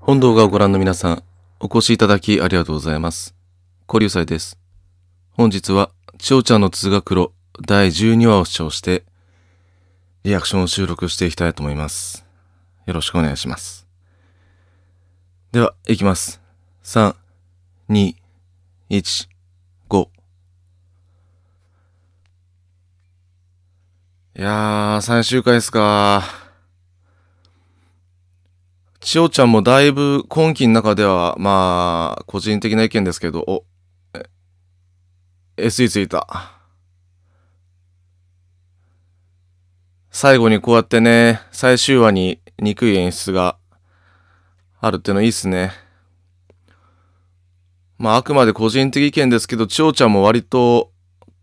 本動画をご覧の皆さん、お越しいただきありがとうございます。古流祭です。本日は、千代ちゃんの通学路第12話を視聴して、リアクションを収録していきたいと思います。よろしくお願いします。では、いきます。3、2、1、5。いやー、最終回ですか千代ちゃんもだいぶ今期の中では、まあ、個人的な意見ですけど、お、SE ついた。最後にこうやってね、最終話に憎い演出があるってのいいっすね。まあ、あくまで個人的意見ですけど、千代ちゃんも割と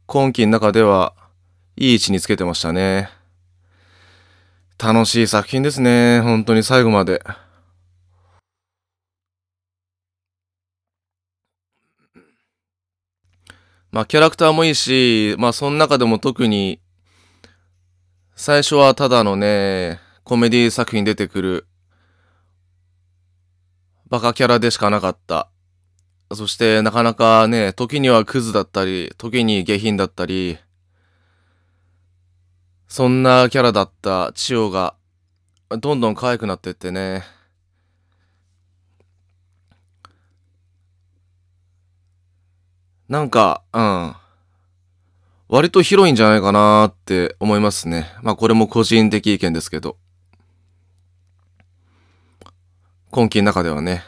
今期の中では、いい位置につけてましたね。楽しい作品ですね。本当に最後まで。まあ、キャラクターもいいし、まあ、その中でも特に、最初はただのね、コメディ作品出てくる、バカキャラでしかなかった。そしてなかなかね、時にはクズだったり、時に下品だったり、そんなキャラだった千代が、どんどん可愛くなってってね。なんか、うん。割と広いんじゃないかなって思いますね。まあこれも個人的意見ですけど。今期の中ではね、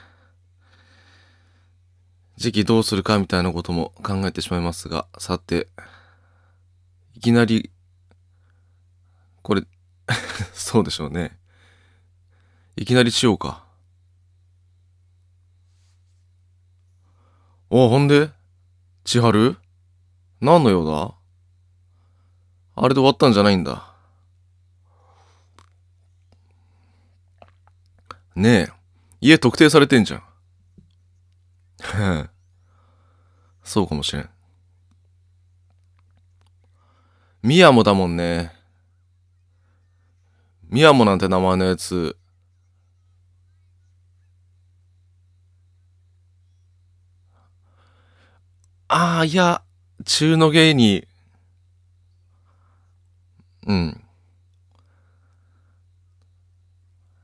時期どうするかみたいなことも考えてしまいますが、さて、いきなり、これ そうでしょうね。いきなりしようか。お、ほんで千春何の用だあれで終わったんじゃないんだ。ねえ、家特定されてんじゃん。そうかもしれん。ミヤモだもんね。ミヤモなんて名前のやつ、ああ、いや、中の芸に、うん。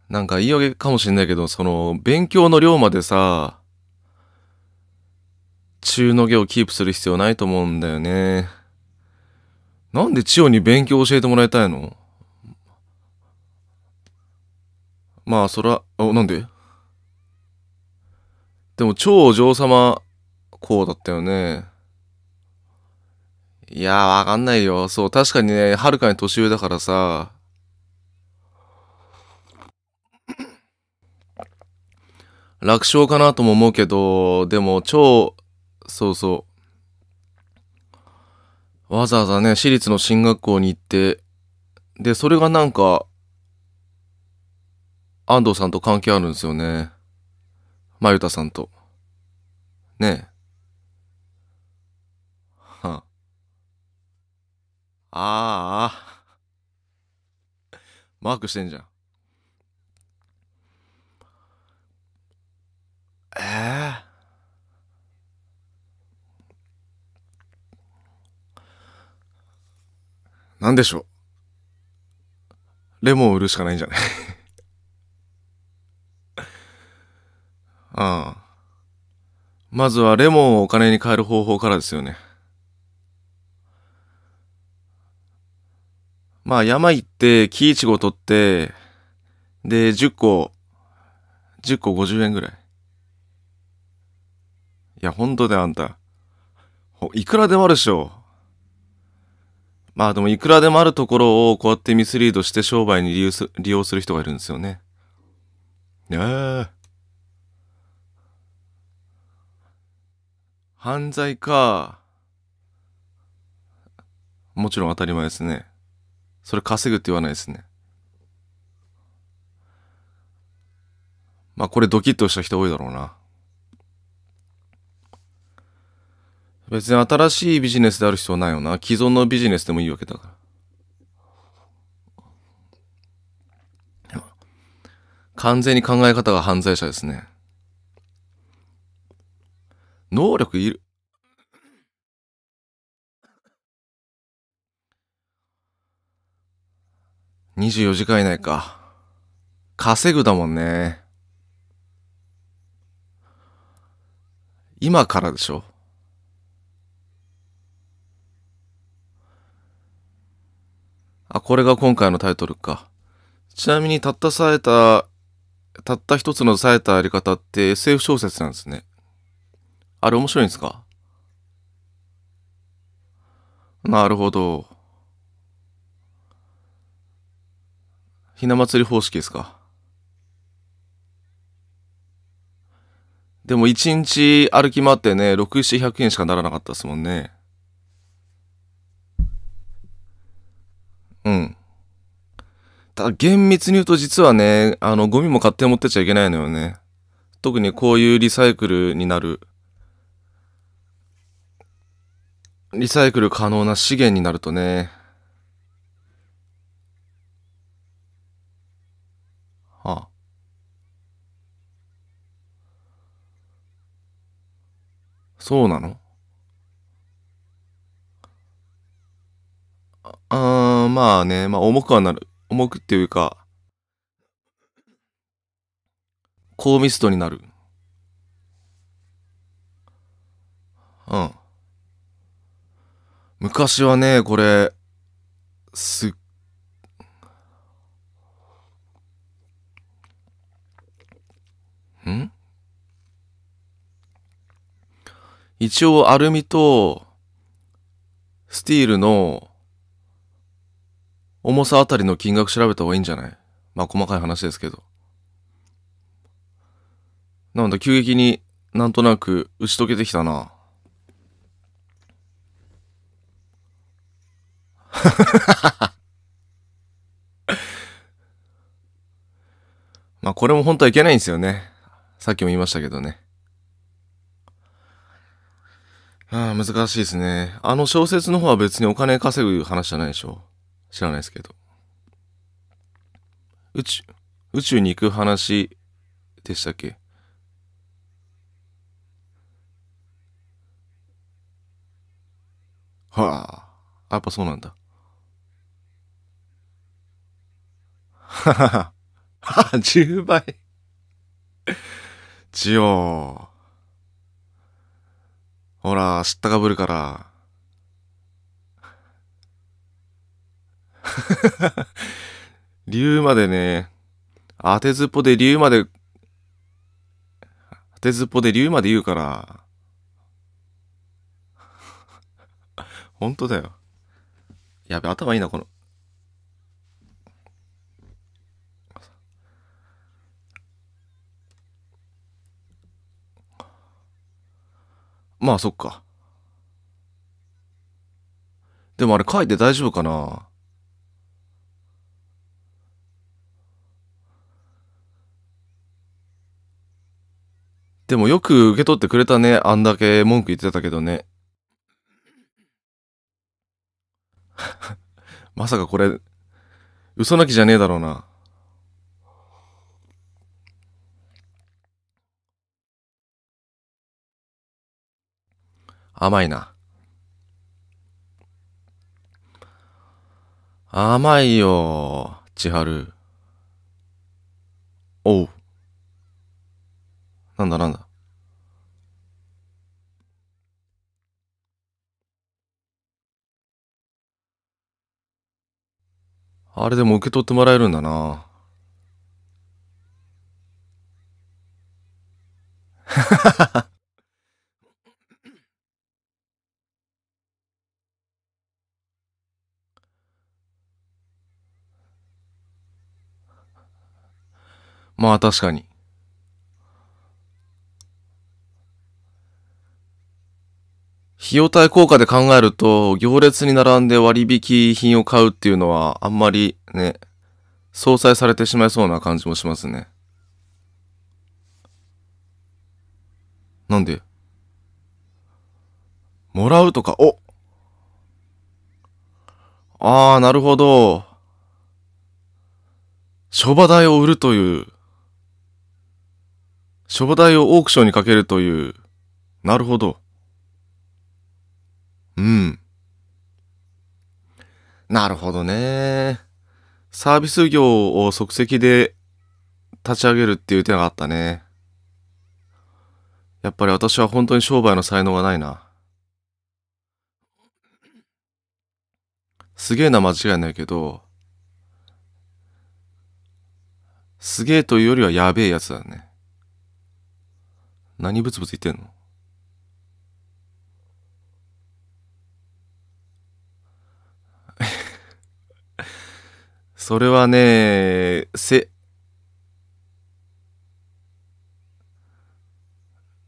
なんか言い訳かもしれないけど、その、勉強の量までさ、中の芸をキープする必要ないと思うんだよね。なんで千代に勉強教えてもらいたいのまあ、そら、あ、なんででも、超お嬢様こうだったよね。いやわかんないよ。そう、確かにね、はるかに年上だからさ。楽勝かなとも思うけど、でも超、そうそう。わざわざね、私立の進学校に行って、で、それがなんか、安藤さんと関係あるんですよね。まゆたさんと。ねえ。ああ。マークしてんじゃん。ええー。なんでしょう。レモン売るしかないんじゃないああ。まずはレモンをお金に変える方法からですよね。まあ山行って、木いちご取って、で、10個、10個50円ぐらい。いや、ほんとだよ、あんた。いくらでもあるでしょ。まあでも、いくらでもあるところをこうやってミスリードして商売に利用す利用する人がいるんですよね。ねえ。犯罪か。もちろん当たり前ですね。それ稼ぐって言わないですね。まあこれドキッとした人多いだろうな。別に新しいビジネスである必要はないよな。既存のビジネスでもいいわけだから。完全に考え方が犯罪者ですね。能力いる、24時間以内か。稼ぐだもんね。今からでしょあ、これが今回のタイトルか。ちなみにたったさえた、たった一つのさえたやり方って SF 小説なんですね。あれ面白いんですかなるほど。ひな祭り方式ですか。でも一日歩き回ってね、6、700円しかならなかったですもんね。うん。ただ厳密に言うと実はね、あの、ゴミも勝手に持ってっちゃいけないのよね。特にこういうリサイクルになる、リサイクル可能な資源になるとね、そうなのあー、まあね、まあ重くはなる。重くっていうか、高密度になる。うん。昔はね、これ、すっ、ん一応アルミとスティールの重さあたりの金額調べた方がいいんじゃないまあ細かい話ですけど。なんだ、急激になんとなく打ち解けてきたな。まあこれも本当はいけないんですよね。さっきも言いましたけどね。ああ、難しいですね。あの小説の方は別にお金稼ぐ話じゃないでしょ。知らないですけど。宇宙、宇宙に行く話でしたっけはあ、やっぱそうなんだ。ははは、はあ、10倍。ジオー。ほら、知ったかぶるから。竜 までね、当てずっぽで竜まで、当てずっぽで竜まで言うから。本当だよ。やべ、頭いいな、この。まあそっか。でもあれ書いて大丈夫かなでもよく受け取ってくれたね。あんだけ文句言ってたけどね。まさかこれ、嘘泣きじゃねえだろうな。甘いな。甘いよ、千春。おう。なんだなんだ。あれでも受け取ってもらえるんだな。はははまあ確かに。費用対効果で考えると、行列に並んで割引品を買うっていうのは、あんまりね、相殺されてしまいそうな感じもしますね。なんでもらうとか、おああ、なるほど。商売代を売るという商材をオークションにかけるという、なるほど。うん。なるほどね。サービス業を即席で立ち上げるっていう手があったね。やっぱり私は本当に商売の才能がないな。すげえな間違いないけど、すげえというよりはやべえやつだね。何ブツブツ言ってんの それはね、せ、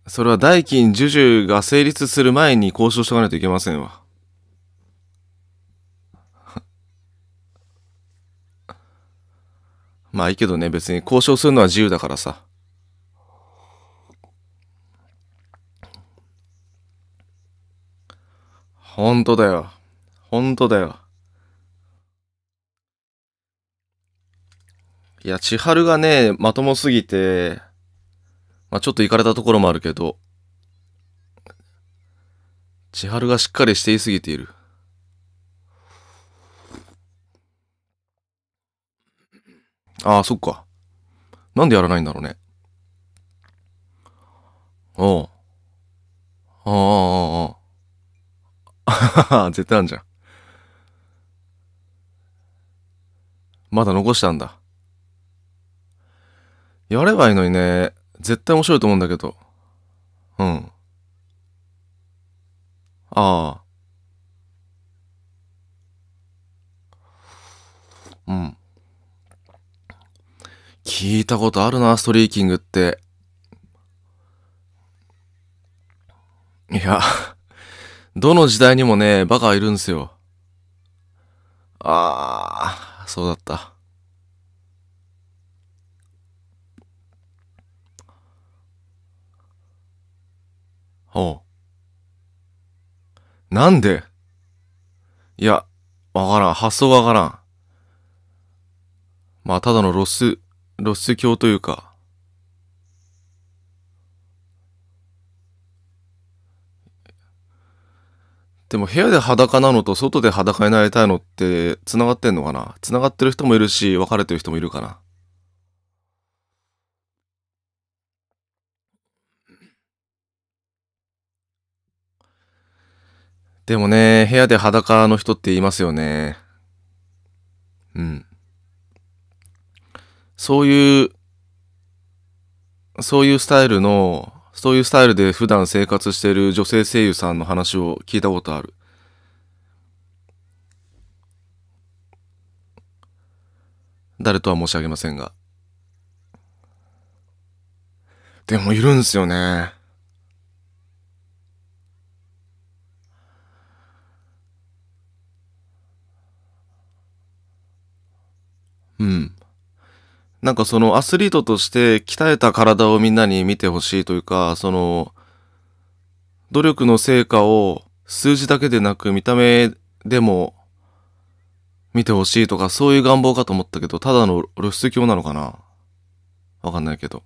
それは代金授受が成立する前に交渉しとかないといけませんわ。まあいいけどね、別に交渉するのは自由だからさ。ほんとだよ。ほんとだよ。いや、千春がね、まともすぎて、まあ、ちょっと行かれたところもあるけど、千春がしっかりしていすぎている。ああ、そっか。なんでやらないんだろうね。おう。ああ、ああ、ああ。絶対あんじゃん。まだ残したんだ。やればいいのにね。絶対面白いと思うんだけど。うん。ああ。うん。聞いたことあるな、ストリーキングって。いやどの時代にもね、バカいるんですよ。ああ、そうだった。ほう。なんでいや、わからん。発想がわからん。まあ、ただのロス、ロス教というか、でも部屋で裸なのと外で裸になりたいのって繋がってんのかな繋がってる人もいるし、別れてる人もいるかなでもね、部屋で裸の人って言いますよね。うん。そういう、そういうスタイルのそういうスタイルで普段生活している女性声優さんの話を聞いたことある。誰とは申し上げませんが。でもいるんですよね。うん。なんかそのアスリートとして鍛えた体をみんなに見てほしいというか、その、努力の成果を数字だけでなく見た目でも見てほしいとかそういう願望かと思ったけど、ただの露出狂なのかなわかんないけど。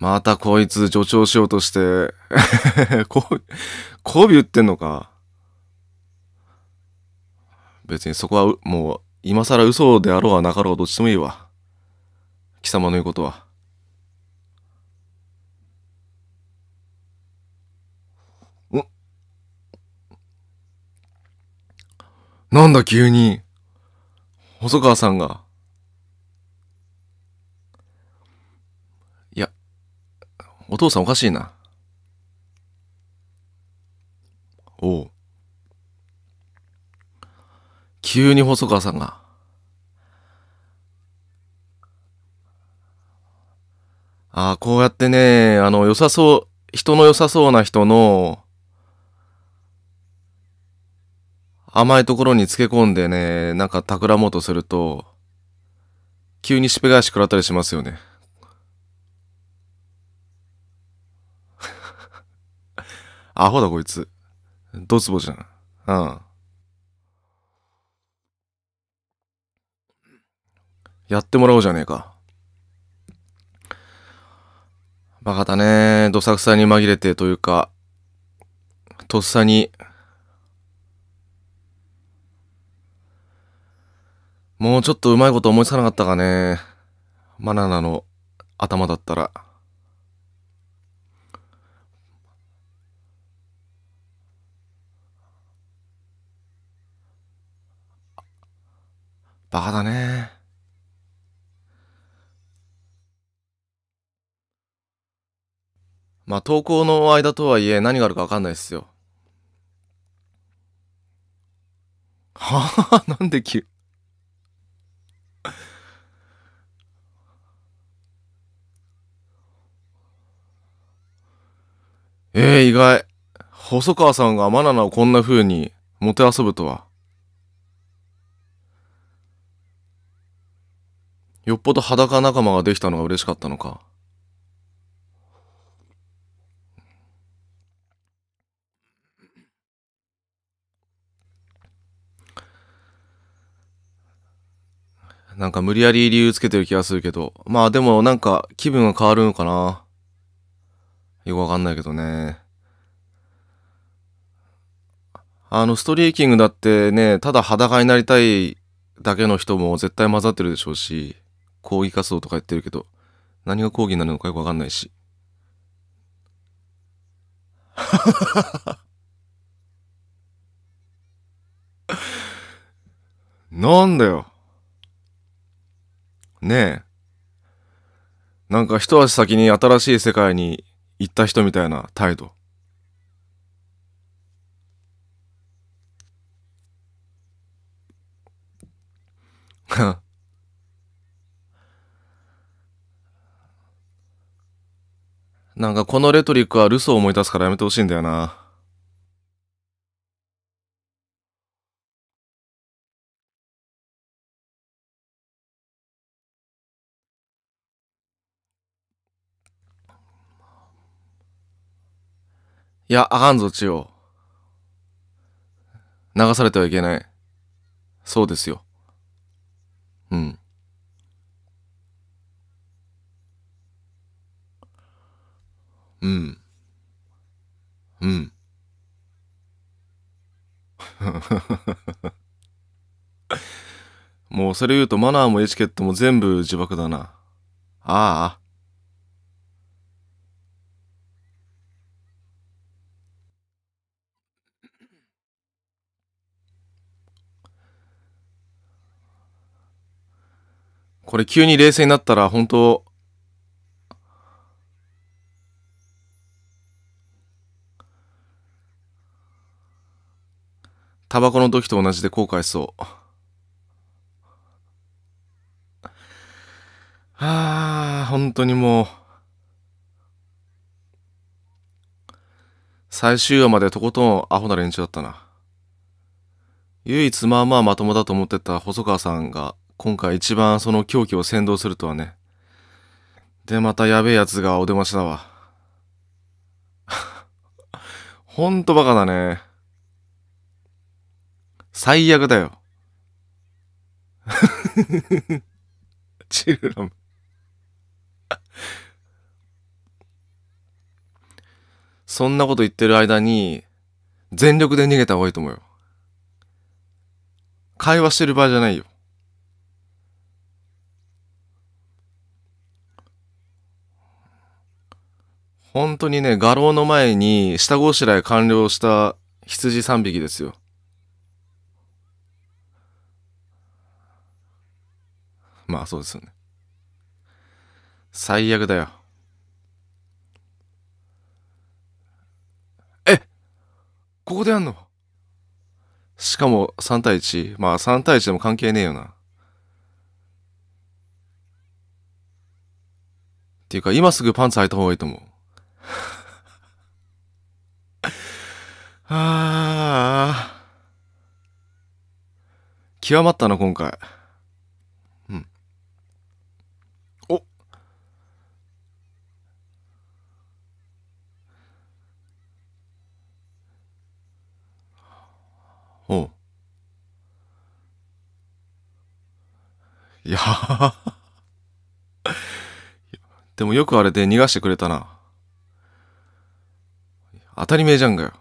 またこいつ助長しようとして こ、こび言ってんのか。別にそこはもう今更嘘であろうはなかろうどっちでもいいわ。貴様の言うことは。んなんだ急に細川さんが。お父さんおかしいな。おう。急に細川さんが。ああ、こうやってね、あの、良さそう、人の良さそうな人の、甘いところにつけ込んでね、なんか企もうとすると、急にしっぺ返し食らったりしますよね。アホだこいつ。ドツボじゃん。うん。やってもらおうじゃねえか。バカだね。どさくさに紛れてというか、とっさに、もうちょっとうまいこと思いつかなかったかね。マナナの頭だったら。バカだね。まあ、投稿の間とはいえ何があるかわかんないっすよ。はあ、なんで急。ええー、意外。細川さんがマナナをこんな風にもてあそぶとは。よっぽど裸仲間ができたのが嬉しかったのか。なんか無理やり理由つけてる気がするけど。まあでもなんか気分が変わるのかな。よくわかんないけどね。あの、ストリーキングだってね、ただ裸になりたいだけの人も絶対混ざってるでしょうし。抗議活動とかやってるけど、何が抗議になるのかよくわかんないし。なんだよ。ねえ。なんか一足先に新しい世界に行った人みたいな態度。なんかこのレトリックはルソーを思い出すからやめてほしいんだよな。いや、あかんぞ、千代。流されてはいけない。そうですよ。うん。うん。うん。もうそれ言うとマナーもエチケットも全部自爆だな。ああ。これ急に冷静になったら本当タバコの時と同じで後悔そう。はあ、本当にもう。最終話までとことんアホな連中だったな。唯一まあまあまともだと思ってた細川さんが今回一番その狂気を先導するとはね。で、またやべえやつがお出ましだわ。ほんとバカだね。最悪だよ。チルラムそんなこと言ってる間に、全力で逃げた方がいいと思うよ。会話してる場合じゃないよ。本当にね、画廊の前に下ごしらえ完了した羊3匹ですよ。まあそうですよね。最悪だよ。えここでやんのしかも3対1。まあ3対1でも関係ねえよな。っていうか今すぐパンツ履いた方がいいと思う。ああ。極まったな、今回。おう。いや でもよくあれで逃がしてくれたな。当たり前じゃんがよ。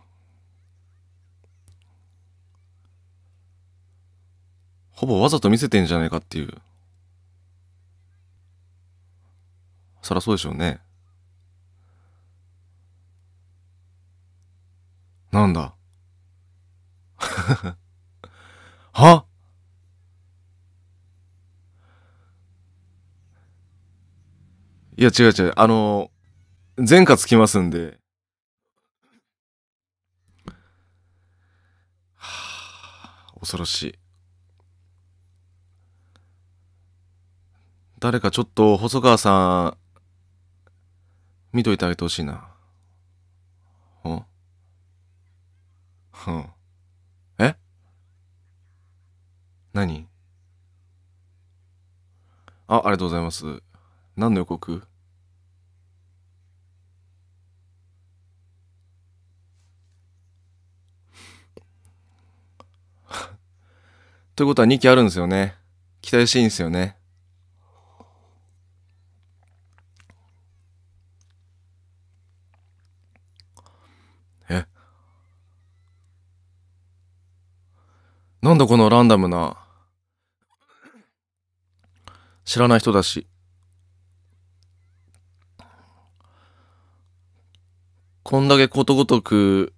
ほぼわざと見せてんじゃねえかっていう。そりゃそうでしょうね。なんだ。はっいや、違う違う。あの、前科つきますんで。はあ、恐ろしい。誰かちょっと細川さん見といてあげてほしいな。うん。うん。何あ、ありがとうございます。何の予告 ということは2期あるんですよね。期待していいんですよね。えなんだこのランダムな。知らない人だしこんだけことごとく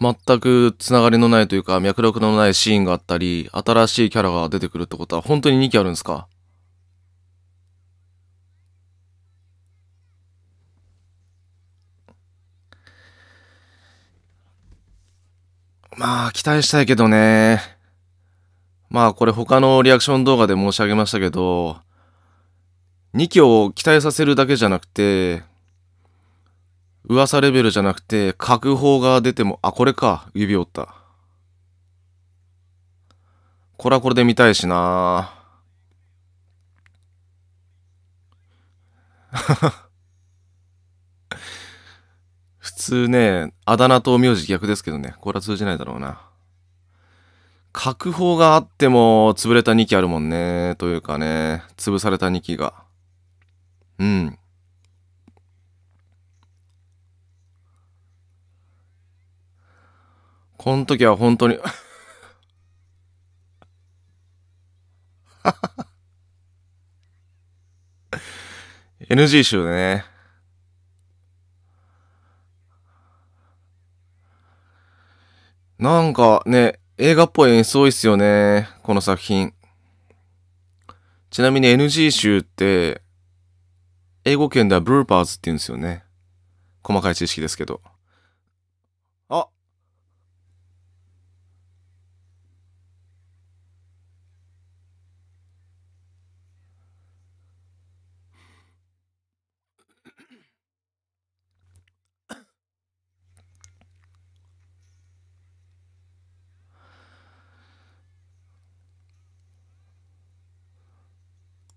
全くつながりのないというか脈絡のないシーンがあったり新しいキャラが出てくるってことは本当に2期あるんですかまあ期待したいけどねまあこれ他のリアクション動画で申し上げましたけど2強を期待させるだけじゃなくて、噂レベルじゃなくて、確保が出ても、あ、これか、指折った。これはこれで見たいしな 普通ね、あだ名と名字逆ですけどね、これは通じないだろうな。確保があっても潰れた2機あるもんね、というかね、潰された2機が。うん。この時は本当に NG 集でね。なんかね、映画っぽい演出多いっすよね。この作品。ちなみに NG 集って、英語圏ではブルーパーズって言うんですよね。細かい知識ですけど。あ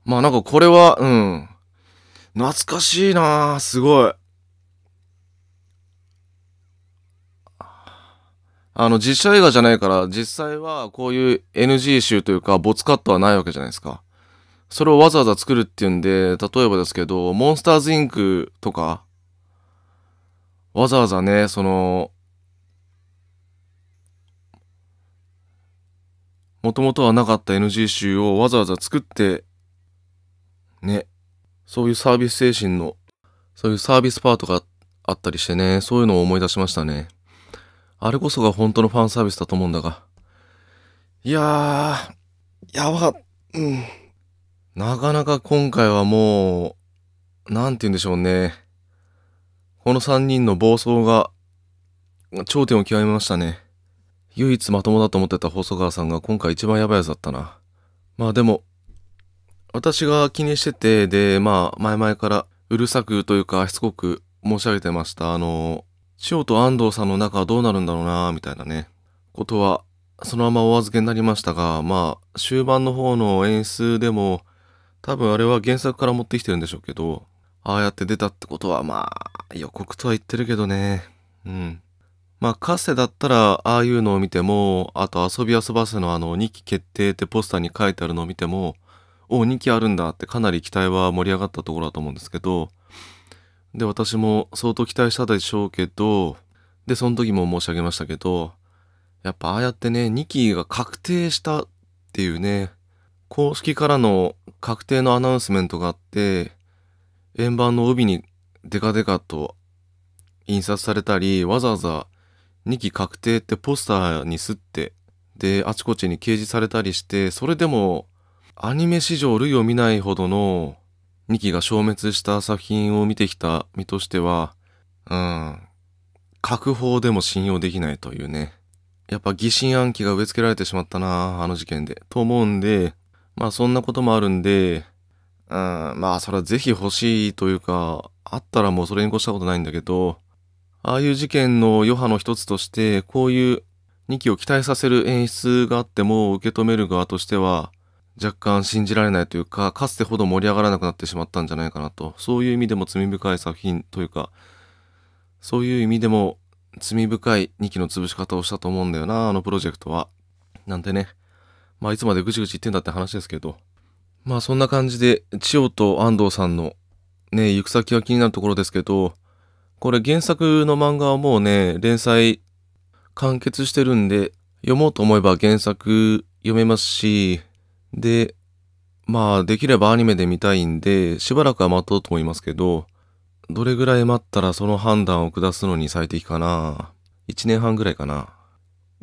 まあなんかこれは、うん。懐かしいなすごい。あの、実写映画じゃないから、実際はこういう NG 集というか、ボツカットはないわけじゃないですか。それをわざわざ作るっていうんで、例えばですけど、モンスターズインクとか、わざわざね、その、もともとはなかった NG 集をわざわざ作って、ね、そういうサービス精神の、そういうサービスパートがあったりしてね、そういうのを思い出しましたね。あれこそが本当のファンサービスだと思うんだが。いやー、やばかった。うん。なかなか今回はもう、なんて言うんでしょうね。この三人の暴走が、頂点を極めましたね。唯一まともだと思ってた細川さんが今回一番やばいやつだったな。まあでも、私が気にしてて、で、まあ、前々からうるさくというか、しつこく申し上げてました。あの、塩と安藤さんの仲はどうなるんだろうな、みたいなね、ことは、そのままお預けになりましたが、まあ、終盤の方の演出でも、多分あれは原作から持ってきてるんでしょうけど、ああやって出たってことは、まあ、予告とは言ってるけどね。うん。まあ、かつてだったら、ああいうのを見ても、あと遊び遊ばせのあの、2期決定ってポスターに書いてあるのを見ても、お2期あるんだってかなり期待は盛り上がったところだと思うんですけどで私も相当期待したでしょうけどでその時も申し上げましたけどやっぱああやってね2期が確定したっていうね公式からの確定のアナウンスメントがあって円盤の帯にデカデカと印刷されたりわざわざ2期確定ってポスターにすってであちこちに掲示されたりしてそれでもアニメ史上類を見ないほどの2期が消滅した作品を見てきた身としては、うん、確保でも信用できないというね。やっぱ疑心暗鬼が植え付けられてしまったな、あの事件で。と思うんで、まあそんなこともあるんで、うん、まあそれはぜひ欲しいというか、あったらもうそれに越したことないんだけど、ああいう事件の余波の一つとして、こういう2期を期待させる演出があっても受け止める側としては、若干信じられないというか、かつてほど盛り上がらなくなってしまったんじゃないかなと、そういう意味でも罪深い作品というか、そういう意味でも罪深い2期の潰し方をしたと思うんだよな、あのプロジェクトは。なんてね。まあいつまでぐちぐち言ってんだって話ですけど。まあそんな感じで、千代と安藤さんのね、行く先は気になるところですけど、これ原作の漫画はもうね、連載完結してるんで、読もうと思えば原作読めますし、で、まあできればアニメで見たいんで、しばらくは待とうと思いますけど、どれぐらい待ったらその判断を下すのに最適かな1年半ぐらいかな。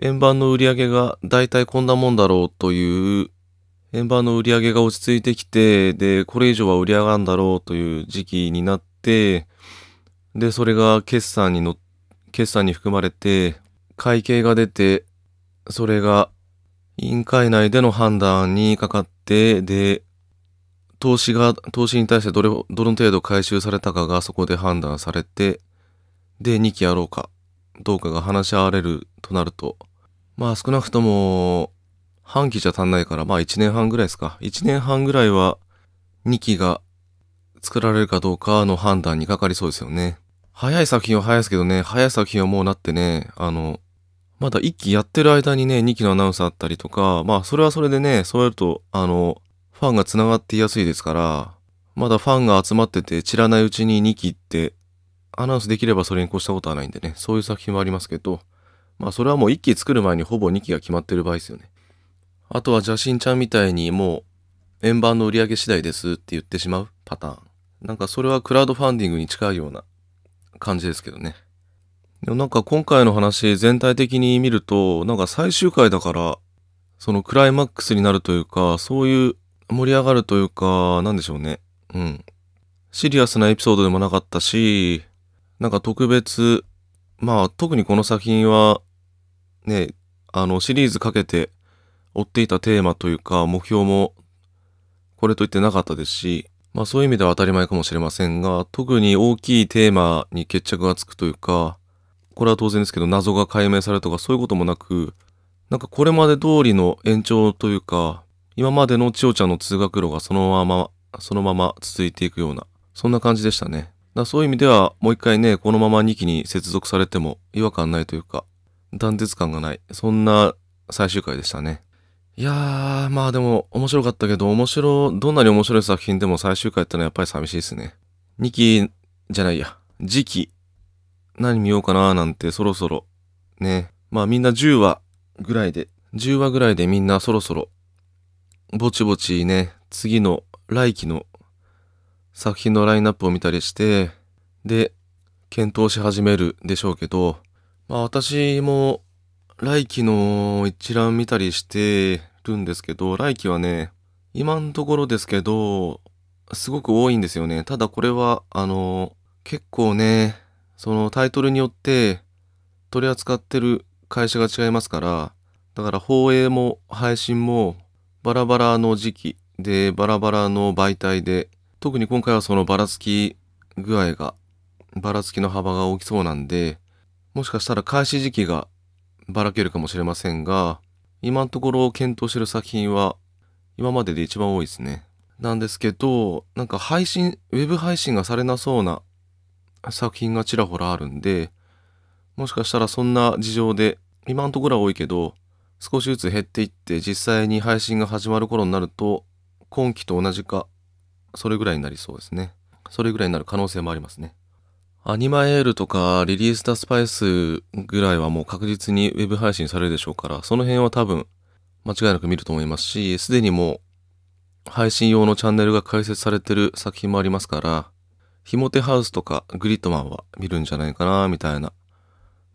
円盤の売り上げがだいたいこんなもんだろうという、円盤の売り上げが落ち着いてきて、で、これ以上は売り上がるんだろうという時期になって、で、それが決算にの、決算に含まれて、会計が出て、それが委員会内での判断にかかって、で、投資が、投資に対してどれ、どの程度回収されたかがそこで判断されて、で、2期やろうか、どうかが話し合われるとなると、まあ少なくとも、半期じゃ足んないから、まあ1年半ぐらいですか。1年半ぐらいは、2期が作られるかどうかの判断にかかりそうですよね。早い作品は早いですけどね、早い作品はもうなってね、あの、まだ1期やってる間にね、2期のアナウンスあったりとか、まあそれはそれでね、そうやると、あの、ファンが繋がっていやすいですから、まだファンが集まってて散らないうちに2期ってアナウンスできればそれに越したことはないんでね、そういう作品もありますけど、まあそれはもう1期作る前にほぼ2期が決まってる場合ですよね。あとは邪神ちゃんみたいにもう円盤の売り上げ次第ですって言ってしまうパターン。なんかそれはクラウドファンディングに近いような感じですけどね。でもなんか今回の話全体的に見ると、なんか最終回だから、そのクライマックスになるというか、そういう盛り上がるというか、なんでしょうね。うん。シリアスなエピソードでもなかったし、なんか特別、まあ特にこの作品は、ね、あのシリーズかけて追っていたテーマというか目標もこれといってなかったですし、まあそういう意味では当たり前かもしれませんが、特に大きいテーマに決着がつくというか、これは当然ですけど謎が解明されたとかそういうこともなくなんかこれまで通りの延長というか今までの千代ちゃんの通学路がそのままそのまま続いていくようなそんな感じでしたねだそういう意味ではもう一回ねこのまま2期に接続されても違和感ないというか断絶感がないそんな最終回でしたねいやーまあでも面白かったけど面白どんなに面白い作品でも最終回ってのはやっぱり寂しいですね2期じゃないや次期何見ようかななんてそろそろ、ね。まあみんな10話ぐらいで、10話ぐらいでみんなそろそろ、ぼちぼちね、次の来期の作品のラインナップを見たりして、で、検討し始めるでしょうけど、まあ私も来期の一覧見たりしてるんですけど、来期はね、今のところですけど、すごく多いんですよね。ただこれは、あの、結構ね、そのタイトルによって取り扱ってる会社が違いますからだから放映も配信もバラバラの時期でバラバラの媒体で特に今回はそのばらつき具合がばらつきの幅が大きそうなんでもしかしたら開始時期がばらけるかもしれませんが今のところ検討してる作品は今までで一番多いですねなんですけどなんか配信ウェブ配信がされなそうな作品がちらほらあるんで、もしかしたらそんな事情で、今のところは多いけど、少しずつ減っていって実際に配信が始まる頃になると、今期と同じか、それぐらいになりそうですね。それぐらいになる可能性もありますね。アニマエールとかリリースタスパイスぐらいはもう確実にウェブ配信されるでしょうから、その辺は多分間違いなく見ると思いますし、すでにもう配信用のチャンネルが開設されてる作品もありますから、ひモテハウスとかグリッドマンは見るんじゃないかな、みたいな。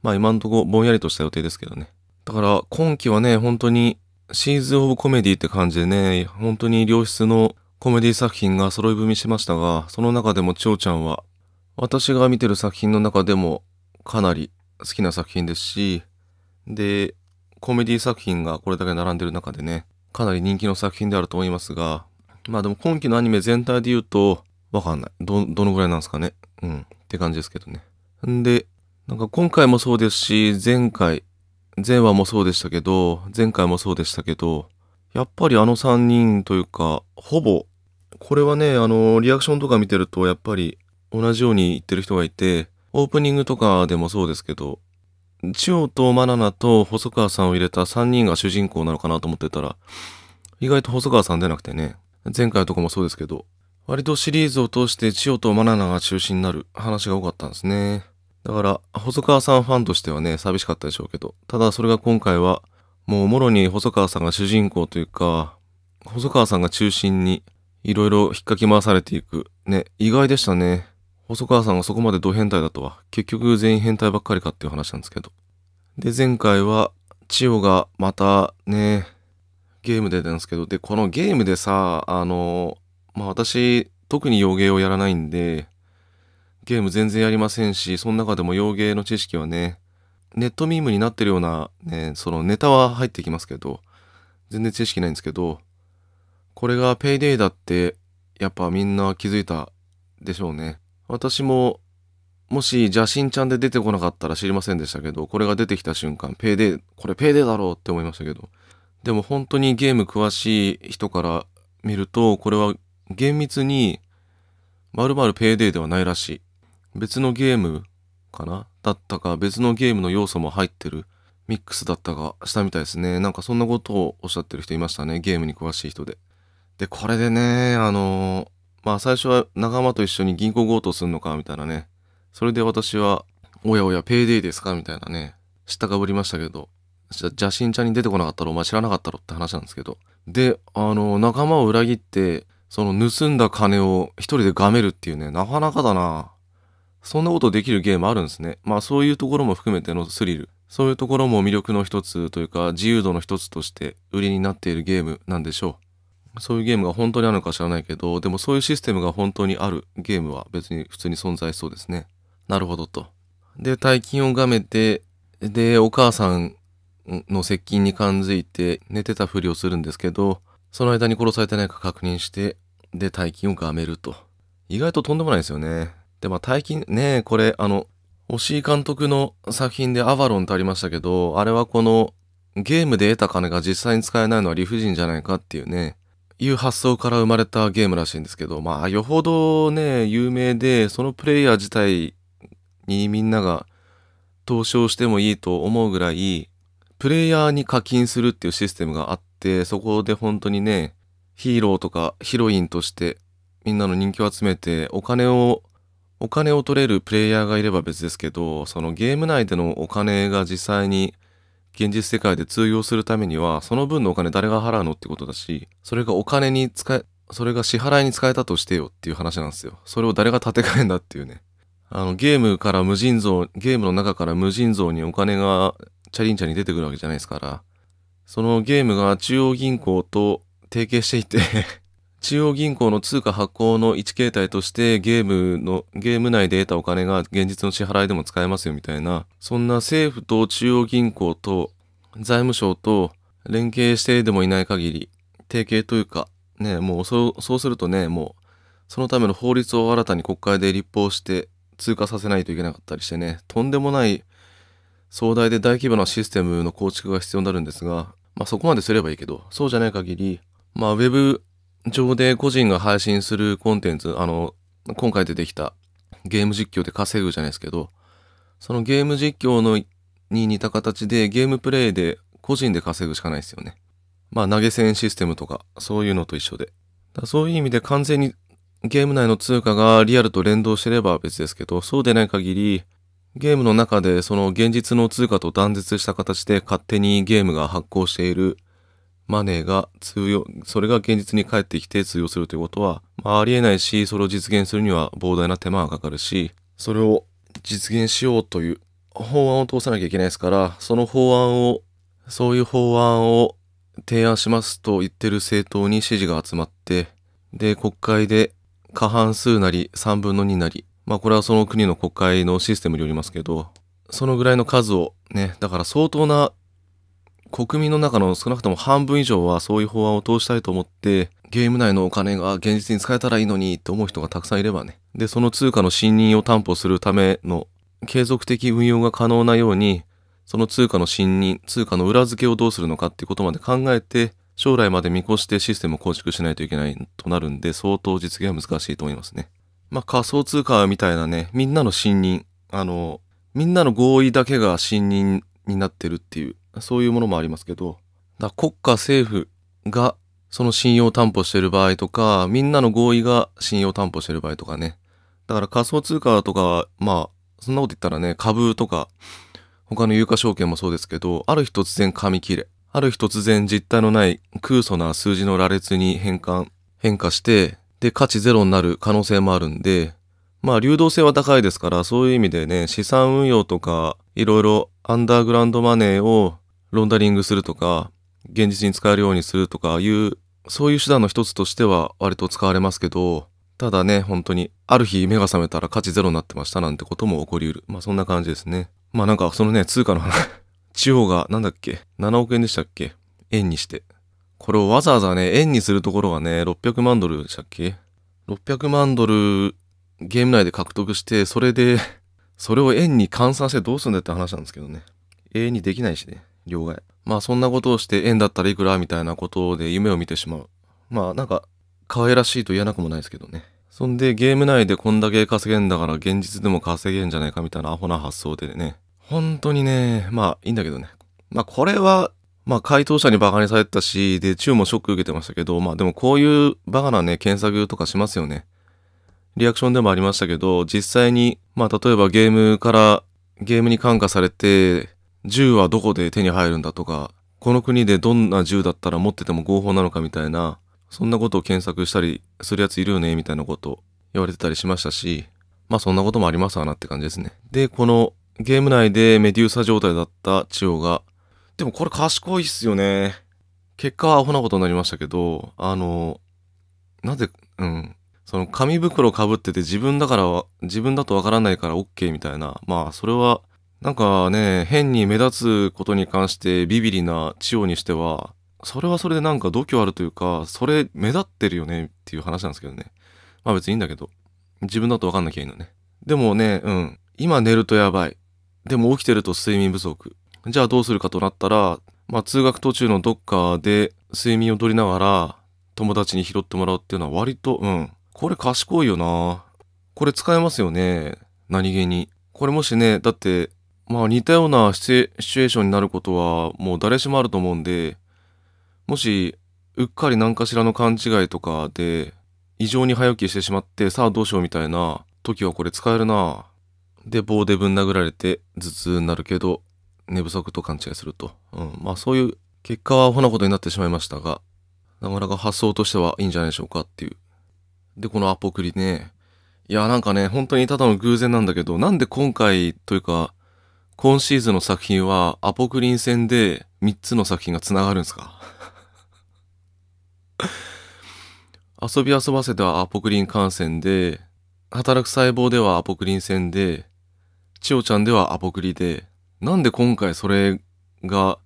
まあ今んとこぼんやりとした予定ですけどね。だから今期はね、本当にシーズンオブコメディって感じでね、本当に良質のコメディ作品が揃い踏みしましたが、その中でもちおちゃんは、私が見てる作品の中でもかなり好きな作品ですし、で、コメディ作品がこれだけ並んでる中でね、かなり人気の作品であると思いますが、まあでも今期のアニメ全体で言うと、わかんない。ど、どのぐらいなんですかね。うん。って感じですけどね。んで、なんか今回もそうですし、前回、前話もそうでしたけど、前回もそうでしたけど、やっぱりあの3人というか、ほぼ、これはね、あの、リアクションとか見てると、やっぱり同じように言ってる人がいて、オープニングとかでもそうですけど、千代とマナナと細川さんを入れた3人が主人公なのかなと思ってたら、意外と細川さん出なくてね、前回とかもそうですけど、割とシリーズを通して千代とマナナが中心になる話が多かったんですね。だから、細川さんファンとしてはね、寂しかったでしょうけど、ただそれが今回は、もうもろに細川さんが主人公というか、細川さんが中心にいろいろ引っかき回されていく。ね、意外でしたね。細川さんがそこまでド変態だとは、結局全員変態ばっかりかっていう話なんですけど。で、前回は、千代がまたね、ゲームで出たんですけど、で、このゲームでさ、あの、まあ私、特に洋芸をやらないんで、ゲーム全然やりませんし、その中でも洋芸の知識はね、ネットミームになってるような、ね、そのネタは入ってきますけど、全然知識ないんですけど、これがペイデイだって、やっぱみんな気づいたでしょうね。私も、もし邪神ちゃんで出てこなかったら知りませんでしたけど、これが出てきた瞬間、ペイデイ、これペイデイだろうって思いましたけど、でも本当にゲーム詳しい人から見ると、これは厳密にまるまるペイデーではないらしい。別のゲームかなだったか、別のゲームの要素も入ってるミックスだったかしたみたいですね。なんかそんなことをおっしゃってる人いましたね。ゲームに詳しい人で。で、これでね、あのー、まあ最初は仲間と一緒に銀行強盗するのかみたいなね。それで私は、おやおや、ペイデーですかみたいなね。知ったかぶりましたけど。じゃ、邪神ちゃんに出てこなかったろお前知らなかったろって話なんですけど。で、あのー、仲間を裏切って、その盗んだ金を一人でがめるっていうね、なかなかだな。そんなことできるゲームあるんですね。まあそういうところも含めてのスリル。そういうところも魅力の一つというか自由度の一つとして売りになっているゲームなんでしょう。そういうゲームが本当にあるのか知らないけど、でもそういうシステムが本当にあるゲームは別に普通に存在しそうですね。なるほどと。で、大金をがめて、で、お母さんの接近に感づいて寝てたふりをするんですけど、その間に殺されてないか確認して、で、大金をがめると。意外ととんでもないですよね。で、まあ、大金、ねこれ、あの、押井監督の作品でアバロンってありましたけど、あれはこの、ゲームで得た金が実際に使えないのは理不尽じゃないかっていうね、いう発想から生まれたゲームらしいんですけど、まあ、よほどね、有名で、そのプレイヤー自体にみんなが投資をしてもいいと思うぐらい、プレイヤーに課金するっていうシステムがあっってそこで本当にねヒーローとかヒロインとしてみんなの人気を集めてお金をお金を取れるプレイヤーがいれば別ですけどそのゲーム内でのお金が実際に現実世界で通用するためにはその分のお金誰が払うのってことだしそれがお金に使えそれが支払いに使えたとしてよっていう話なんですよそれを誰が立て替えんだっていうねあのゲームから無尽蔵ゲームの中から無尽蔵にお金がチャリンチャに出てくるわけじゃないですからそのゲームが中央銀行と提携していて 中央銀行の通貨発行の一形態としてゲームの、ゲーム内で得たお金が現実の支払いでも使えますよみたいな、そんな政府と中央銀行と財務省と連携してでもいない限り、提携というか、ね、もうそう、そうするとね、もう、そのための法律を新たに国会で立法して通過させないといけなかったりしてね、とんでもない壮大で大規模なシステムの構築が必要になるんですが、まあ、そこまですればいいけど、そうじゃない限り、まあ、ウェブ上で個人が配信するコンテンツ、あの、今回出てきたゲーム実況で稼ぐじゃないですけど、そのゲーム実況のに似た形でゲームプレイで個人で稼ぐしかないですよね。まあ投げ銭システムとかそういうのと一緒で。だそういう意味で完全にゲーム内の通貨がリアルと連動してれば別ですけど、そうでない限り、ゲームの中でその現実の通貨と断絶した形で勝手にゲームが発行しているマネーが通用、それが現実に返ってきて通用するということは、まあ、ありえないし、それを実現するには膨大な手間がかかるし、それを実現しようという法案を通さなきゃいけないですから、その法案を、そういう法案を提案しますと言ってる政党に支持が集まって、で、国会で過半数なり3分の2なりまあこれはその国の国会のシステムによりますけど、そのぐらいの数をね、だから相当な国民の中の少なくとも半分以上はそういう法案を通したいと思って、ゲーム内のお金が現実に使えたらいいのにって思う人がたくさんいればね。で、その通貨の信任を担保するための継続的運用が可能なように、その通貨の信任、通貨の裏付けをどうするのかっていうことまで考えて、将来まで見越してシステムを構築しないといけないとなるんで、相当実現は難しいと思いますね。まあ、仮想通貨みたいなね、みんなの信任、あの、みんなの合意だけが信任になってるっていう、そういうものもありますけど、だ国家政府がその信用担保してる場合とか、みんなの合意が信用担保してる場合とかね。だから仮想通貨とか、まあ、そんなこと言ったらね、株とか、他の有価証券もそうですけど、ある日突然紙切れ。ある日突然実体のない空想な数字の羅列に変換、変化して、で価値ゼロになる可能性もあるんで、まあ流動性は高いですから、そういう意味でね、資産運用とか、いろいろアンダーグラウンドマネーをロンダリングするとか、現実に使えるようにするとかいう、そういう手段の一つとしては割と使われますけど、ただね、本当に、ある日目が覚めたら価値ゼロになってましたなんてことも起こりうる。まあそんな感じですね。まあなんかそのね、通貨の話、地方がなんだっけ ?7 億円でしたっけ円にして。これをわざわざね、円にするところはね、600万ドルでしたっけ ?600 万ドルゲーム内で獲得して、それでそれを円に換算してどうすんだって話なんですけどね。永遠にできないしね、両替。まあそんなことをして円だったらいくらみたいなことで夢を見てしまう。まあなんか可愛らしいと言えなくもないですけどね。そんでゲーム内でこんだけ稼げんだから現実でも稼げんじゃないかみたいなアホな発想でね。本当にね、まあいいんだけどね。まあこれはまあ、回答者にバカにされたし、で、ーもショック受けてましたけど、まあ、でもこういうバカなね、検索とかしますよね。リアクションでもありましたけど、実際に、まあ、例えばゲームから、ゲームに感化されて、銃はどこで手に入るんだとか、この国でどんな銃だったら持ってても合法なのかみたいな、そんなことを検索したりするやついるよね、みたいなこと言われてたりしましたし、まあそんなこともありますわなって感じですね。で、このゲーム内でメデューサ状態だった千代がでもこれ賢いっすよね。結果はアホなことになりましたけど、あの、なぜ、うん。その紙袋かぶってて自分だから、自分だとわからないから OK みたいな。まあそれは、なんかね、変に目立つことに関してビビりな千代にしては、それはそれでなんか度胸あるというか、それ目立ってるよねっていう話なんですけどね。まあ別にいいんだけど。自分だとわかんなきゃいいのね。でもね、うん。今寝るとやばい。でも起きてると睡眠不足。じゃあどうするかとなったら、まあ、通学途中のどっかで睡眠をとりながら友達に拾ってもらうっていうのは割と、うん。これ賢いよな。これ使えますよね。何気に。これもしね、だって、まあ似たようなシチュエーションになることはもう誰しもあると思うんで、もし、うっかり何かしらの勘違いとかで、異常に早起きしてしまって、さあどうしようみたいな時はこれ使えるな。で、棒でぶん殴られて頭痛になるけど、寝不足と勘違いすると、うん、まあそういう結果はほなことになってしまいましたがなかなか発想としてはいいんじゃないでしょうかっていうでこのアポクリねいやなんかね本当にただの偶然なんだけどなんで今回というか今シーズンの作品はアポクリン戦で3つの作品がつながるんですか 遊び遊ばせではアポクリン感染で働く細胞ではアポクリン戦で千代ちゃんではアポクリでなんで今回それが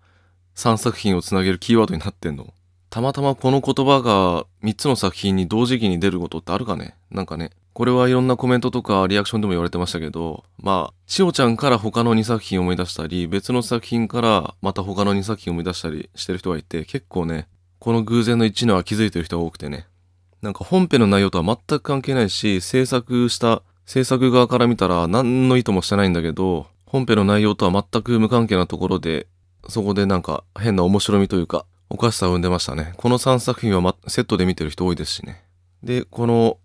3作品をつなげるキーワードになってんのたまたまこの言葉が3つの作品に同時期に出ることってあるかねなんかね、これはいろんなコメントとかリアクションでも言われてましたけど、まあ、千代ちゃんから他の2作品を思い出したり、別の作品からまた他の2作品を思い出したりしてる人がいて、結構ね、この偶然の一致のは気づいてる人が多くてね。なんか本編の内容とは全く関係ないし、制作した、制作側から見たら何の意図もしてないんだけど、本編の内容とは全く無関係なところで、そこでなんか変な面白みというか、おかしさを生んでましたね。この3作品は、ま、セットで見てる人多いですしね。で、この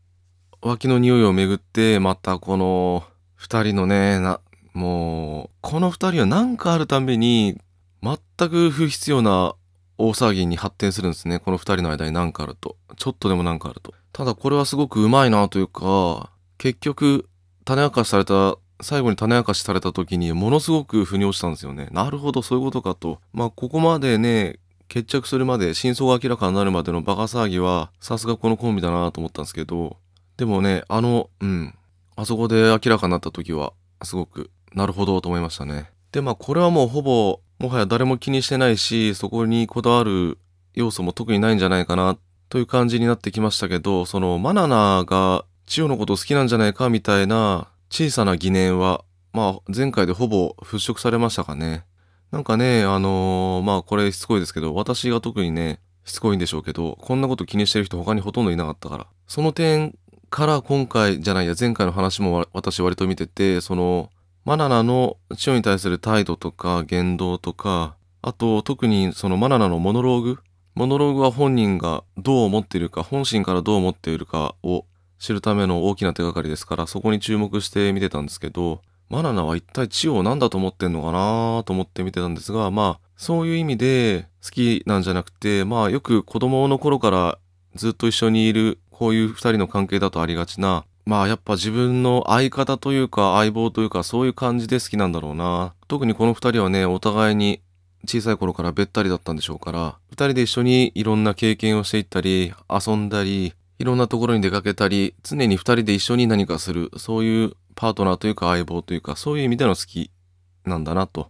脇の匂いをめぐって、またこの2人のね、な、もう、この2人は何かあるたびに、全く不必要な大騒ぎに発展するんですね。この2人の間に何かあると。ちょっとでも何かあると。ただこれはすごくうまいなというか、結局、種明かしされた最後に種明かしされた時にものすごく腑に落ちたんですよね。なるほど、そういうことかと。まあ、ここまでね、決着するまで真相が明らかになるまでのバカ騒ぎは、さすがこのコンビだなと思ったんですけど、でもね、あの、うん、あそこで明らかになった時は、すごくなるほどと思いましたね。で、まあ、これはもうほぼ、もはや誰も気にしてないし、そこにこだわる要素も特にないんじゃないかな、という感じになってきましたけど、その、マナナが、千代のこと好きなんじゃないかみたいな小さな疑念は、まあ、前回でほぼ払拭されましたかね。なんかね、あのー、まあ、これしつこいですけど、私が特にね、しつこいんでしょうけど、こんなこと気にしてる人他にほとんどいなかったから。その点から今回じゃないや、前回の話も私割と見てて、その、マナナの千代に対する態度とか言動とか、あと特にそのマナナのモノローグ、モノローグは本人がどう思っているか、本心からどう思っているかを知るための大きな手がかりですから、そこに注目して見てたんですけど、マナナは一体地を何だと思ってんのかなと思って見てたんですが、まあ、そういう意味で好きなんじゃなくて、まあ、よく子供の頃からずっと一緒にいる、こういう二人の関係だとありがちな、まあやっぱ自分の相方というか相棒というかそういう感じで好きなんだろうな。特にこの二人はね、お互いに小さい頃からべったりだったんでしょうから、二人で一緒にいろんな経験をしていったり、遊んだり、いろんなところに出かけたり、常に二人で一緒に何かする、そういうパートナーというか相棒というか、そういう意味での好きなんだなと。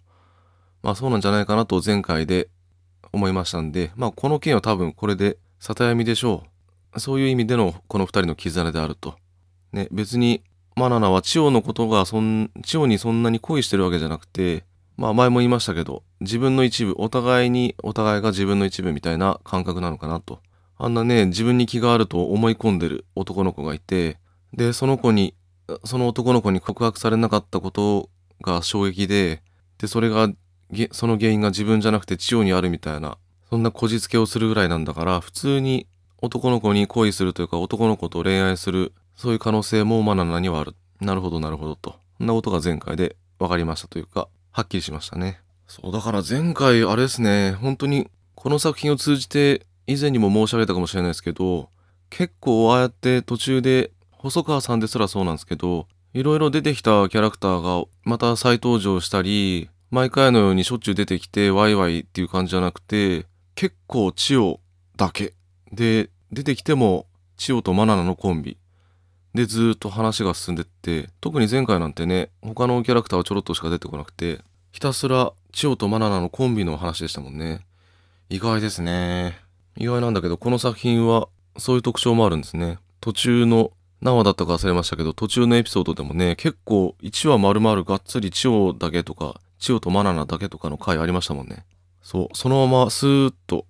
まあそうなんじゃないかなと前回で思いましたんで、まあこの件は多分これで里闇でしょう。そういう意味でのこの二人の絆であると。ね、別に、マナナは千代のことがそん、千代にそんなに恋してるわけじゃなくて、まあ前も言いましたけど、自分の一部、お互いに、お互いが自分の一部みたいな感覚なのかなと。あんなね自分に気があると思い込んでる男の子がいてでその子にその男の子に告白されなかったことが衝撃ででそれがその原因が自分じゃなくて千代にあるみたいなそんなこじつけをするぐらいなんだから普通に男の子に恋するというか男の子と恋愛するそういう可能性もマナナにはあるなるほどなるほどとそんなことが前回で分かりましたというかはっきりしましたねそうだから前回あれですね本当にこの作品を通じて以前にも申し上げたかもしれないですけど結構ああやって途中で細川さんですらそうなんですけどいろいろ出てきたキャラクターがまた再登場したり毎回のようにしょっちゅう出てきてワイワイっていう感じじゃなくて結構千代だけで出てきても千代とマナナのコンビでずっと話が進んでって特に前回なんてね他のキャラクターはちょろっとしか出てこなくてひたすら千代とマナナのコンビの話でしたもんね意外ですね意外なんだけど、この作品はそういう特徴もあるんですね。途中の、何話だったか忘れましたけど、途中のエピソードでもね、結構1話丸々がっつり千代だけとか、千代とマナナだけとかの回ありましたもんね。そう、そのままスーッと。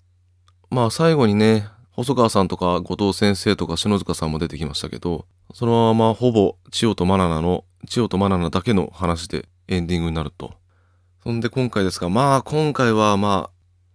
まあ最後にね、細川さんとか後藤先生とか篠塚さんも出てきましたけど、そのままほぼ千代とマナナの、千代とマナナだけの話でエンディングになると。そんで今回ですが、まあ今回はまあ、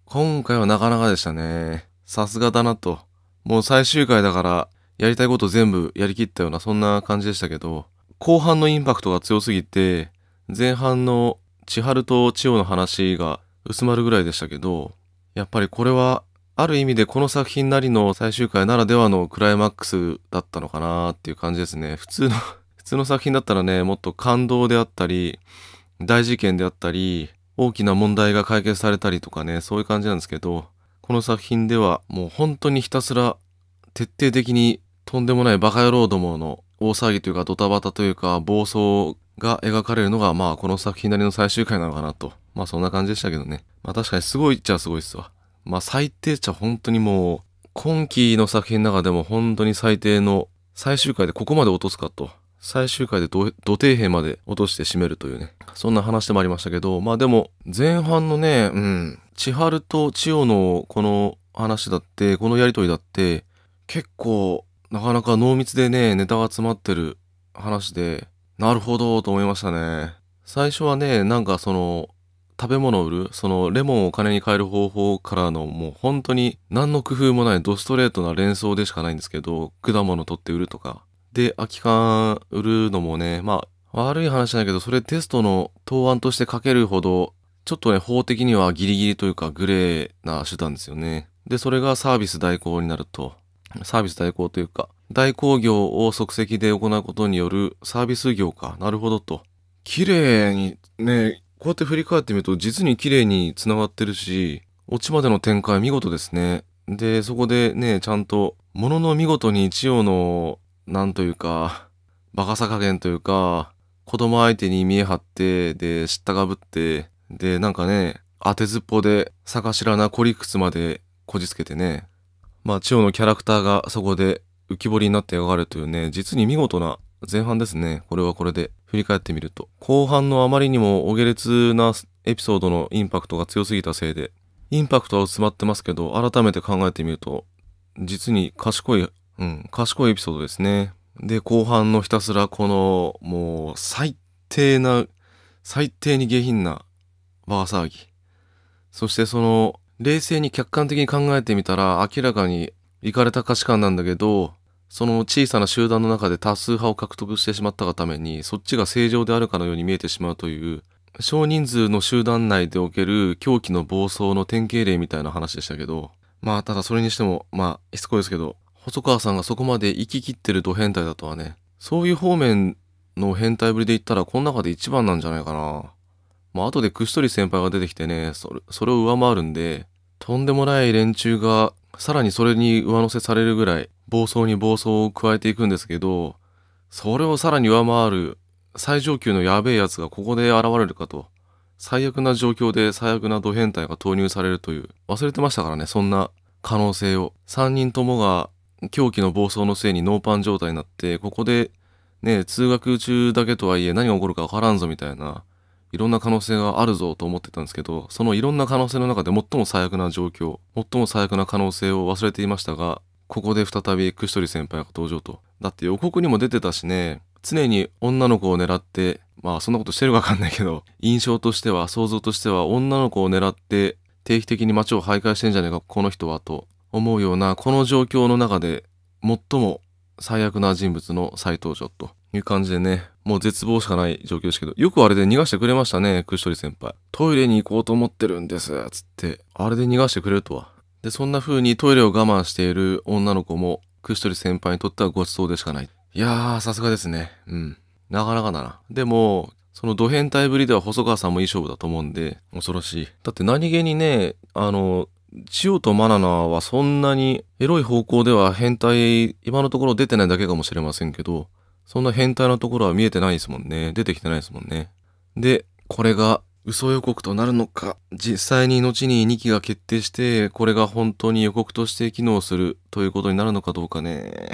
今回はなかなかでしたね。さすがだなと。もう最終回だから、やりたいこと全部やりきったような、そんな感じでしたけど、後半のインパクトが強すぎて、前半の千春と千代の話が薄まるぐらいでしたけど、やっぱりこれは、ある意味でこの作品なりの最終回ならではのクライマックスだったのかなっていう感じですね。普通の 普通の作品だったらね、もっと感動であったり、大事件であったり、大きな問題が解決されたりとかね、そういう感じなんですけど、この作品ではもう本当にひたすら徹底的にとんでもないバカ野郎どもの大騒ぎというかドタバタというか暴走が描かれるのがまあこの作品なりの最終回なのかなと。まあそんな感じでしたけどね。まあ確かにすごいっちゃすごいっすわ。まあ最低っちゃ本当にもう今期の作品の中でも本当に最低の最終回でここまで落とすかと。最終回で土底辺まで落として締めるというね。そんな話でもありましたけど、まあでも前半のね、うん、千春と千代のこの話だって、このやり取りだって、結構なかなか濃密でね、ネタが詰まってる話で、なるほどと思いましたね。最初はね、なんかその、食べ物を売る、そのレモンを金に変える方法からのもう本当に何の工夫もないドストレートな連想でしかないんですけど、果物取って売るとか。で、空き缶売るのもね、まあ悪い話だけど、それテストの答案として書けるほどちょっとね、法的にはギリギリというかグレーな手段ですよね。で、それがサービス代行になると、サービス代行というか、代行業を即席で行うことによるサービス業か。なるほどと。綺麗に、ね、こうやって振り返ってみると実に綺麗に繋がってるし、オチまでの展開見事ですね。で、そこでね、ちゃんと、ものの見事に一応の、なんというか、バカさ加減というか、子供相手に見え張って、で、知ったかぶって、で、なんかね、当てずっぽで、逆らな孤立までこじつけてね、まあ、千代のキャラクターがそこで浮き彫りになって描かれるというね、実に見事な前半ですね。これはこれで振り返ってみると。後半のあまりにもお下劣なエピソードのインパクトが強すぎたせいで、インパクトは薄まってますけど、改めて考えてみると、実に賢い、うん、賢いエピソードですね。で、後半のひたすらこの、もう、最低な、最低に下品なバー騒ぎ。そしてその、冷静に客観的に考えてみたら、明らかにいかれた価値観なんだけど、その小さな集団の中で多数派を獲得してしまったがために、そっちが正常であるかのように見えてしまうという、少人数の集団内でおける狂気の暴走の典型例みたいな話でしたけど、まあただそれにしても、まあしつこいですけど、細川さんがそこまで生ききってるド変態だとはね、そういう方面の変態ぶりで言ったらこの中で一番なんじゃないかな。まあ後でくっそり先輩が出てきてねそれ、それを上回るんで、とんでもない連中がさらにそれに上乗せされるぐらい暴走に暴走を加えていくんですけど、それをさらに上回る最上級のやべえやつがここで現れるかと。最悪な状況で最悪なド変態が投入されるという。忘れてましたからね、そんな可能性を。三人ともが狂気の暴走のせいにノーパン状態になって、ここでね、通学中だけとはいえ何が起こるかわからんぞみたいな。いろんな可能性があるぞと思ってたんですけどそのいろんな可能性の中で最も最悪な状況最も最悪な可能性を忘れていましたがここで再びクシトリ先輩が登場とだって予告にも出てたしね常に女の子を狙ってまあそんなことしてるかわかんないけど印象としては想像としては女の子を狙って定期的に街を徘徊してんじゃねえかこの人はと思うようなこの状況の中で最も最悪な人物の再登場という感じでねもう絶望しかない状況ですけど、よくあれで逃がしてくれましたね、くしとり先輩。トイレに行こうと思ってるんです、つって、あれで逃がしてくれるとは。で、そんな風にトイレを我慢している女の子も、くしとり先輩にとってはごちそうでしかない。いやー、さすがですね。うん。なかなかだな。でも、そのド変態ぶりでは細川さんもいい勝負だと思うんで、恐ろしい。だって何気にね、あの、千代とマナナはそんなにエロい方向では変態、今のところ出てないだけかもしれませんけど、そんな変態なところは見えてないですもんね。出てきてないですもんね。で、これが嘘予告となるのか、実際に後に2期が決定して、これが本当に予告として機能するということになるのかどうかね。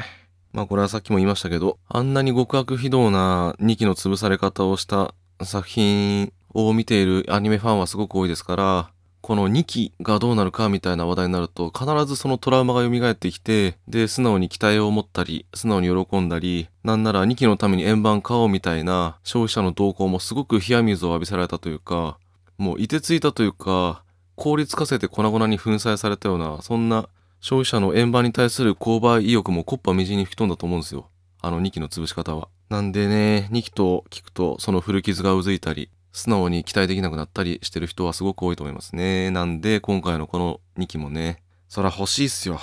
まあこれはさっきも言いましたけど、あんなに極悪非道な2期の潰され方をした作品を見ているアニメファンはすごく多いですから、この2期がどうなるかみたいな話題になると、必ずそのトラウマが蘇ってきて、で、素直に期待を持ったり、素直に喜んだり、なんなら2期のために円盤買おうみたいな消費者の動向もすごく冷や水を浴びせられたというか、もういてついたというか、凍りつかせて粉々に粉砕されたような、そんな消費者の円盤に対する購買意欲もコッパみじんに吹き飛んだと思うんですよ。あの2期の潰し方は。なんでね、2期と聞くとその古傷がうずいたり、素直に期待できなくなったりしてる人はすごく多いと思いますね。なんで、今回のこの2期もね、そら欲しいっすよ。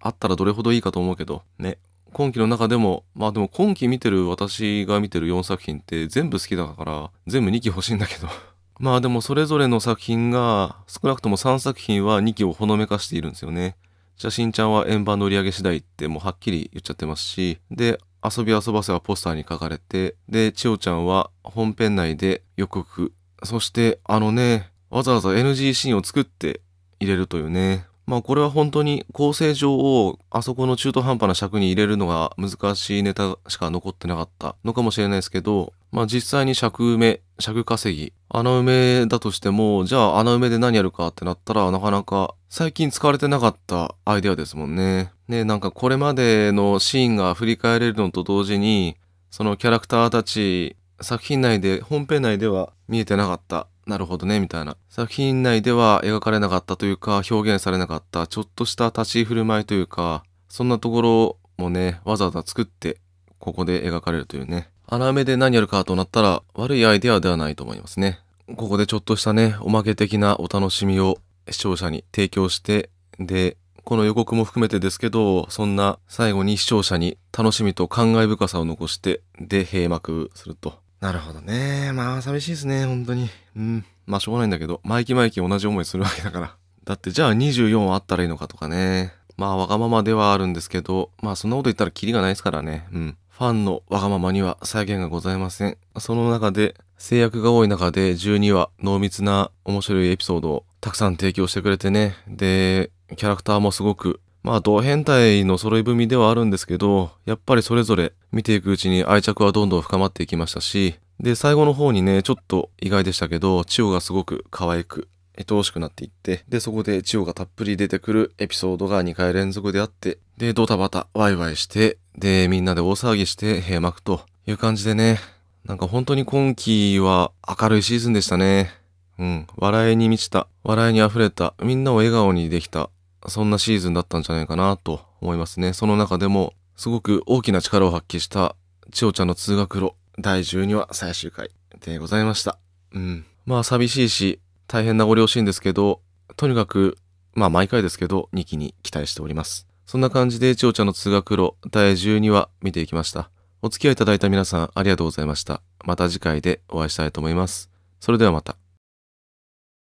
あったらどれほどいいかと思うけど、ね。今期の中でも、まあでも今期見てる私が見てる4作品って全部好きだから、全部2期欲しいんだけど。まあでもそれぞれの作品が少なくとも3作品は2期をほのめかしているんですよね。じゃちゃんは円盤売り上げ次第ってもうはっきり言っちゃってますし、で、遊び遊ばせはポスターに書かれて、で、千代ちゃんは本編内で予告、そしてあのね、わざわざ NG シーンを作って入れるというね、まあこれは本当に構成上をあそこの中途半端な尺に入れるのが難しいネタしか残ってなかったのかもしれないですけど、まあ実際に尺埋め、尺稼ぎ、穴埋めだとしても、じゃあ穴埋めで何やるかってなったらなかなか最近使われてなかったアイデアですもんね。ね、なんかこれまでのシーンが振り返れるのと同時に、そのキャラクターたち作品内で、本編内では見えてなかったなるほどね、みたいな。作品内では描かれなかったというか、表現されなかった、ちょっとした立ち振る舞いというか、そんなところもね、わざわざ作って、ここで描かれるというね。穴埋めで何やるかとなったら、悪いアイデアではないと思いますね。ここでちょっとしたね、おまけ的なお楽しみを視聴者に提供して、で、この予告も含めてですけど、そんな最後に視聴者に楽しみと感慨深さを残して、で閉幕すると。なるほどね。まあ、寂しいですね、本当に。うん。まあ、しょうがないんだけど、毎期毎期同じ思いするわけだから。だって、じゃあ24あったらいいのかとかね。まあ、わがままではあるんですけど、まあ、そんなこと言ったらキリがないですからね。うん。ファンのわがままには再現がございません。その中で、制約が多い中で12話、濃密な面白いエピソードをたくさん提供してくれてね。で、キャラクターもすごくまあ、同変態の揃い踏みではあるんですけど、やっぱりそれぞれ見ていくうちに愛着はどんどん深まっていきましたし、で、最後の方にね、ちょっと意外でしたけど、千代がすごく可愛く、愛おしくなっていって、で、そこで千代がたっぷり出てくるエピソードが2回連続であって、で、ドタバタ、ワイワイして、で、みんなで大騒ぎして、閉幕という感じでね、なんか本当に今季は明るいシーズンでしたね。うん、笑いに満ちた、笑いに溢れた、みんなを笑顔にできた、そんなシーズンだったんじゃないかなと思いますね。その中でも、すごく大きな力を発揮した、千代ちゃんの通学路、第12話最終回でございました。うん。まあ、寂しいし、大変名残惜しいんですけど、とにかく、まあ、毎回ですけど、2期に期待しております。そんな感じで、千代ちゃんの通学路、第12話見ていきました。お付き合いいただいた皆さん、ありがとうございました。また次回でお会いしたいと思います。それではまた。